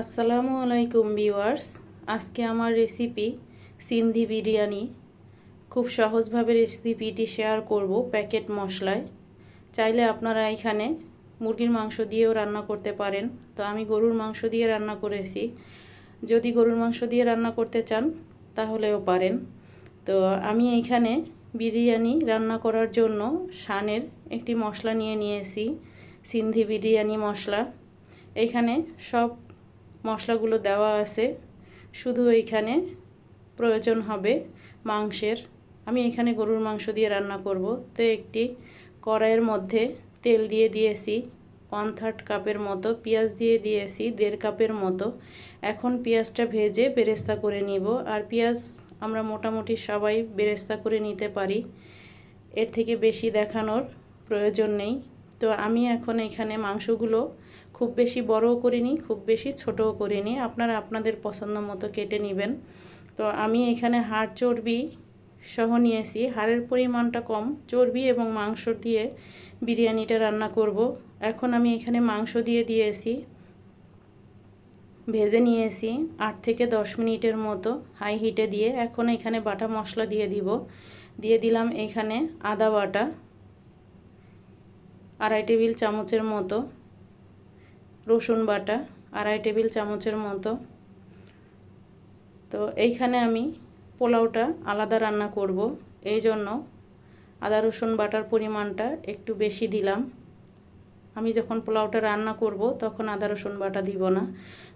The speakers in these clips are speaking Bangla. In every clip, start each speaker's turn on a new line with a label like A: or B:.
A: আসসালামু আলাইকুম ভিওয়ার্স আজকে আমার রেসিপি সিন্ধি বিরিয়ানি খুব সহজভাবে রেসিপিটি শেয়ার করব প্যাকেট মশলায় চাইলে আপনারা এখানে মুরগির মাংস দিয়েও রান্না করতে পারেন তো আমি গরুর মাংস দিয়ে রান্না করেছি যদি গরুর মাংস দিয়ে রান্না করতে চান তাহলেও পারেন তো আমি এইখানে বিরিয়ানি রান্না করার জন্য শানের একটি মশলা নিয়ে নিয়েছি সিন্ধি বিরিয়ানি মশলা এখানে সব মশলাগুলো দেওয়া আছে শুধু এইখানে প্রয়োজন হবে মাংসের আমি এখানে গরুর মাংস দিয়ে রান্না করব তো একটি কড়াইয়ের মধ্যে তেল দিয়ে দিয়েছি ওয়ান থার্ড কাপের মতো পেঁয়াজ দিয়ে দিয়েছি দেড় কাপের মতো এখন পেঁয়াজটা ভেজে বেরেস্তা করে নিব আর পেঁয়াজ আমরা মোটামুটি সবাই বেরেস্তা করে নিতে পারি এর থেকে বেশি দেখানোর প্রয়োজন নেই তো আমি এখন এখানে মাংসগুলো খুব বেশি বড়ও করিনি খুব বেশি ছোটও করিনি আপনারা আপনাদের পছন্দ মতো কেটে নেবেন তো আমি এখানে হাড় চর্বি সহ নিয়েছি হাড়ের পরিমাণটা কম চর্বি এবং মাংস দিয়ে বিরিয়ানিটা রান্না করব এখন আমি এখানে মাংস দিয়ে দিয়েছি ভেজে নিয়েছি আট থেকে দশ মিনিটের মতো হাই হিটে দিয়ে এখন এখানে বাটা মশলা দিয়ে দিব দিয়ে দিলাম এখানে আদা বাটা আড়াই টেবিল চামচের মতো রসুন বাটা আড়াই টেবিল চামচের মতো তো এইখানে আমি পোলাওটা আলাদা রান্না করব এই জন্য আদা রসুন বাটার পরিমাণটা একটু বেশি দিলাম আমি যখন পোলাওটা রান্না করব তখন আদা রসুন বাটা দিব না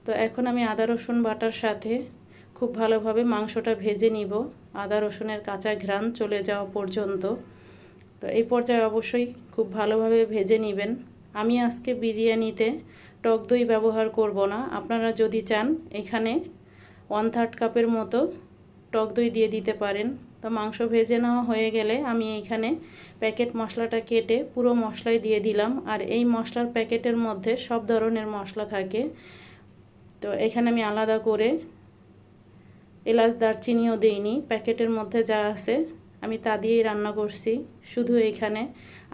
A: তো এখন আমি আদা রসুন বাটার সাথে খুব ভালোভাবে মাংসটা ভেজে নিব আদা রসুনের কাঁচা ঘ্রাণ চলে যাওয়া পর্যন্ত তো এই পর্যায়ে অবশ্যই খুব ভালোভাবে ভেজে নেবেন আমি আজকে বিরিয়ানিতে টক দই ব্যবহার করব না আপনারা যদি চান এখানে ওয়ান থার্ড কাপের মতো টক দই দিয়ে দিতে পারেন তো মাংস ভেজে নেওয়া হয়ে গেলে আমি এখানে প্যাকেট মশলাটা কেটে পুরো মশলাই দিয়ে দিলাম আর এই মশলার প্যাকেটের মধ্যে সব ধরনের মশলা থাকে তো এখানে আমি আলাদা করে এলাচ দারচিনিও দিইনি প্যাকেটের মধ্যে যা আছে আমি তা দিয়েই রান্না করছি শুধু এইখানে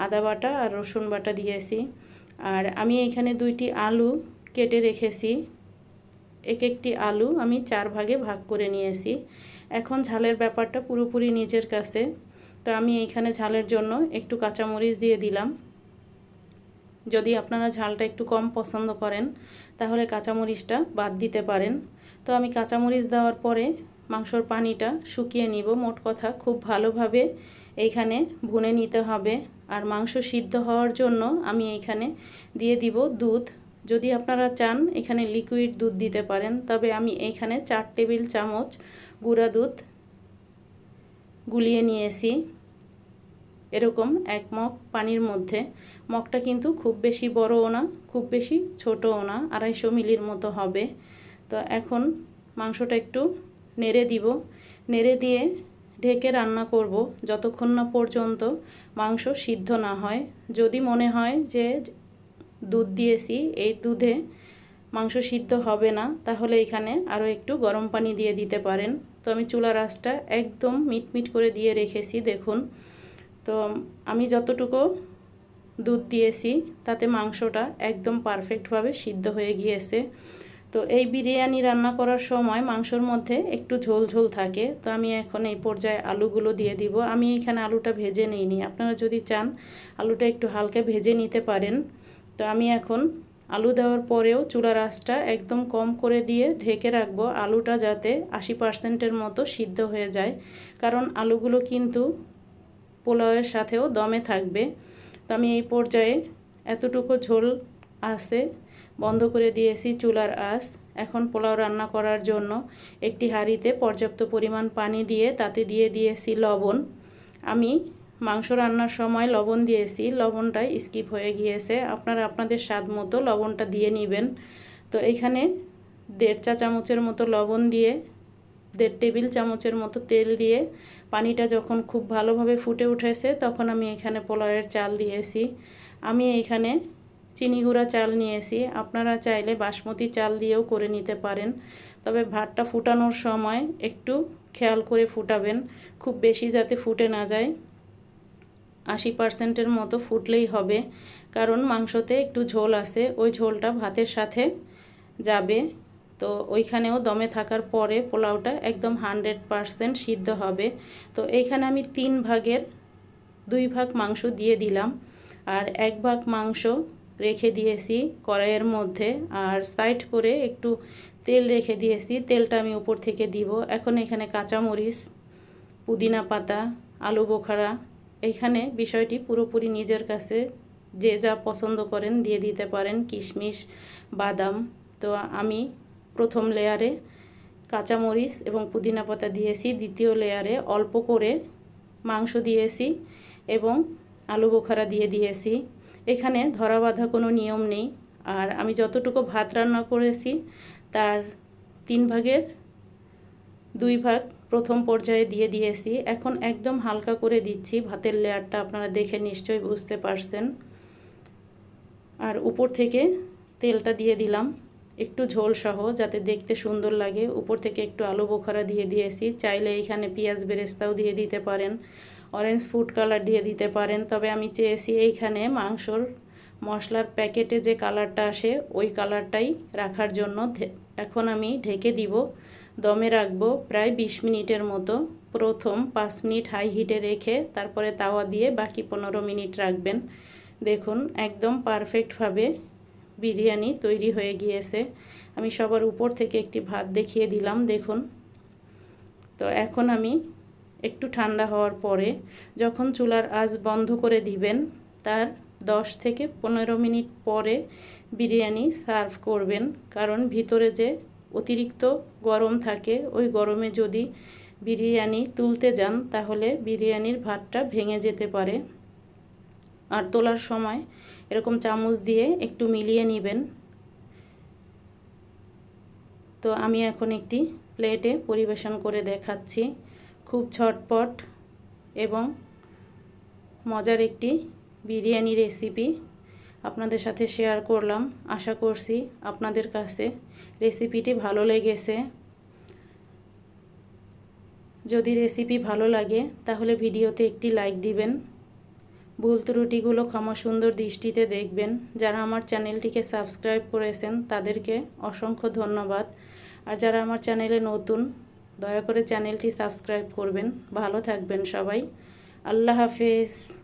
A: আদা বাটা আর রসুন বাটা দিয়েছি আর আমি এইখানে দুইটি আলু কেটে রেখেছি এক একটি আলু আমি চার ভাগে ভাগ করে নিয়েছি এখন ঝালের ব্যাপারটা পুরোপুরি নিজের কাছে তো আমি এইখানে ঝালের জন্য একটু কাঁচামরিচ দিয়ে দিলাম যদি আপনারা ঝালটা একটু কম পছন্দ করেন তাহলে কাঁচামরিচটা বাদ দিতে পারেন তো আমি কাঁচামরিচ দেওয়ার পরে মাংসর পানিটা শুকিয়ে নিব মোট কথা খুব ভালোভাবে এইখানে ভুনে নিতে হবে আর মাংস সিদ্ধ হওয়ার জন্য আমি এইখানে দিয়ে দিব দুধ যদি আপনারা চান এখানে লিকুইড দুধ দিতে পারেন তবে আমি এইখানে চার টেবিল চামচ গুঁড়া দুধ গুলিয়ে নিয়েছি এরকম এক মগ পানির মধ্যে মগটা কিন্তু খুব বেশি বড়ও না খুব বেশি ছোটও না আড়াইশো মিলির মতো হবে তো এখন মাংসটা একটু নেড়ে দিব নেড়ে দিয়ে ঢেকে রান্না করব যতক্ষণ না পর্যন্ত মাংস সিদ্ধ না হয় যদি মনে হয় যে দুধ দিয়েছি এই দুধে মাংস সিদ্ধ হবে না তাহলে এখানে আরও একটু গরম পানি দিয়ে দিতে পারেন তো আমি চুলা রাসটা একদম মিটমিট করে দিয়ে রেখেছি দেখুন তো আমি যতটুকু দুধ দিয়েছি তাতে মাংসটা একদম পারফেক্টভাবে সিদ্ধ হয়ে গিয়েছে তো এই বিরিয়ানি রান্না করার সময় মাংসর মধ্যে একটু ঝোল ঝোল থাকে তো আমি এখন এই পর্যায়ে আলুগুলো দিয়ে দিব আমি এখানে আলুটা ভেজে নিইনি আপনারা যদি চান আলুটা একটু হালকা ভেজে নিতে পারেন তো আমি এখন আলু দেওয়ার পরেও চুলার আঁচটা একদম কম করে দিয়ে ঢেকে রাখবো আলুটা যাতে আশি পার্সেন্টের মতো সিদ্ধ হয়ে যায় কারণ আলুগুলো কিন্তু পোলাওয়ের সাথেও দমে থাকবে তো আমি এই পর্যায়ে এতটুকু ঝোল আছে বন্ধ করে দিয়েছি চুলার আস এখন পোলাও রান্না করার জন্য একটি হাঁড়িতে পর্যাপ্ত পরিমাণ পানি দিয়ে তাতে দিয়ে দিয়েছি লবণ আমি মাংস রান্নার সময় লবণ দিয়েছি লবণটাই স্কিপ হয়ে গিয়েছে আপনারা আপনাদের স্বাদ মতো লবণটা দিয়ে নেবেন তো এখানে দেড় চা চামচের মতো লবণ দিয়ে দেড় টেবিল চামচের মতো তেল দিয়ে পানিটা যখন খুব ভালোভাবে ফুটে উঠেছে তখন আমি এখানে পোলাওয়ের চাল দিয়েছি আমি এখানে চিনি গুঁড়া চাল নিয়েছি আপনারা চাইলে বাসমতি চাল দিয়েও করে নিতে পারেন তবে ভাতটা ফুটানোর সময় একটু খেয়াল করে ফুটাবেন খুব বেশি যাতে ফুটে না যায় আশি পার্সেন্টের মতো ফুটলেই হবে কারণ মাংসতে একটু ঝোল আছে ওই ঝোলটা ভাতের সাথে যাবে তো ওইখানেও দমে থাকার পরে পোলাওটা একদম হান্ড্রেড পারসেন্ট সিদ্ধ হবে তো এইখানে আমি তিন ভাগের দুই ভাগ মাংস দিয়ে দিলাম আর এক ভাগ মাংস রেখে দিয়েছি কড়াইয়ের মধ্যে আর সাইড করে একটু তেল রেখে দিয়েছি তেলটা আমি উপর থেকে দিব এখন এখানে কাঁচামরিচ পুদিনা পাতা আলু বোখারা এইখানে বিষয়টি পুরোপুরি নিজের কাছে যে যা পছন্দ করেন দিয়ে দিতে পারেন কিশমিশ বাদাম তো আমি প্রথম লেয়ারে কাঁচামরিচ এবং পুদিনা পাতা দিয়েছি দ্বিতীয় লেয়ারে অল্প করে মাংস দিয়েছি এবং আলু বোখারা দিয়ে দিয়েছি এখানে ধরা বাঁধা কোনো নিয়ম নেই আর আমি যতটুকু ভাত রান্না করেছি তার তিন ভাগের দুই ভাগ প্রথম পর্যায়ে দিয়ে দিয়েছি এখন একদম হালকা করে দিচ্ছি ভাতের লেয়ারটা আপনারা দেখে নিশ্চয়ই বুঝতে পারছেন আর উপর থেকে তেলটা দিয়ে দিলাম একটু ঝোল সহ যাতে দেখতে সুন্দর লাগে উপর থেকে একটু আলু বোখারা দিয়ে দিয়েছি চাইলে এখানে পেঁয়াজ বেরেস্তাও দিয়ে দিতে পারেন অরেঞ্জ ফুড কালার দিয়ে দিতে পারেন তবে আমি চেয়েছি এইখানে মাংসর মশলার প্যাকেটে যে কালারটা আসে ওই কালারটাই রাখার জন্য এখন আমি ঢেকে দিব দমে রাখবো প্রায় ২০ মিনিটের মতো প্রথম পাঁচ মিনিট হাই হিটে রেখে তারপরে তাওয়া দিয়ে বাকি পনেরো মিনিট রাখবেন দেখুন একদম পারফেক্টভাবে বিরিয়ানি তৈরি হয়ে গিয়েছে আমি সবার উপর থেকে একটি ভাত দেখিয়ে দিলাম দেখুন তো এখন আমি একটু ঠান্ডা হওয়ার পরে যখন চুলার আঁচ বন্ধ করে দিবেন তার 10 থেকে পনেরো মিনিট পরে বিরিয়ানি সার্ভ করবেন কারণ ভিতরে যে অতিরিক্ত গরম থাকে ওই গরমে যদি বিরিয়ানি তুলতে যান তাহলে বিরিয়ানির ভাতটা ভেঙে যেতে পারে আর তোলার সময় এরকম চামচ দিয়ে একটু মিলিয়ে নেবেন তো আমি এখন একটি প্লেটে পরিবেশন করে দেখাচ্ছি খুব ছটপট এবং মজার একটি বিরিয়ানি রেসিপি আপনাদের সাথে শেয়ার করলাম আশা করছি আপনাদের কাছে রেসিপিটি ভালো লেগেছে যদি রেসিপি ভালো লাগে তাহলে ভিডিওতে একটি লাইক দিবেন ভুল ত্রুটিগুলো ক্ষমা সুন্দর দৃষ্টিতে দেখবেন যারা আমার চ্যানেলটিকে সাবস্ক্রাইব করেছেন তাদেরকে অসংখ্য ধন্যবাদ আর যারা আমার চ্যানেলে নতুন দয়া করে চ্যানেলটি সাবস্ক্রাইব করবেন ভালো থাকবেন সবাই আল্লাহ হাফেজ